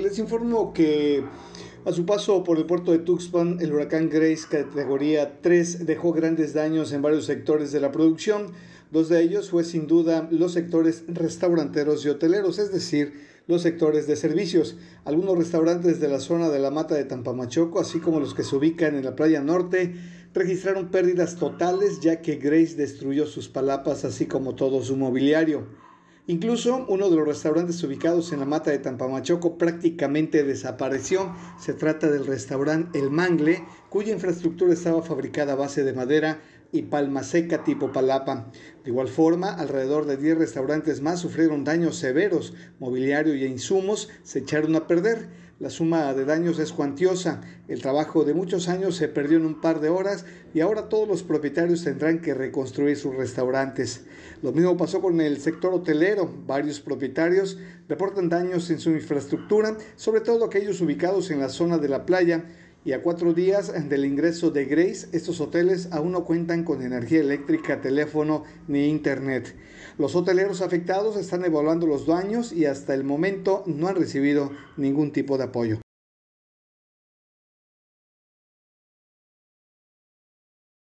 Les informo que a su paso por el puerto de Tuxpan, el huracán Grace categoría 3 dejó grandes daños en varios sectores de la producción. Dos de ellos fue sin duda los sectores restauranteros y hoteleros, es decir, los sectores de servicios. Algunos restaurantes de la zona de la Mata de Tampamachoco, así como los que se ubican en la playa norte, registraron pérdidas totales ya que Grace destruyó sus palapas así como todo su mobiliario. Incluso uno de los restaurantes ubicados en la mata de Tampamachoco prácticamente desapareció. Se trata del restaurante El Mangle, cuya infraestructura estaba fabricada a base de madera y Palma Seca tipo Palapa. De igual forma, alrededor de 10 restaurantes más sufrieron daños severos, mobiliario y insumos se echaron a perder. La suma de daños es cuantiosa, el trabajo de muchos años se perdió en un par de horas y ahora todos los propietarios tendrán que reconstruir sus restaurantes. Lo mismo pasó con el sector hotelero, varios propietarios reportan daños en su infraestructura, sobre todo aquellos ubicados en la zona de la playa, y a cuatro días del ingreso de Grace, estos hoteles aún no cuentan con energía eléctrica, teléfono ni internet. Los hoteleros afectados están evaluando los daños y hasta el momento no han recibido ningún tipo de apoyo.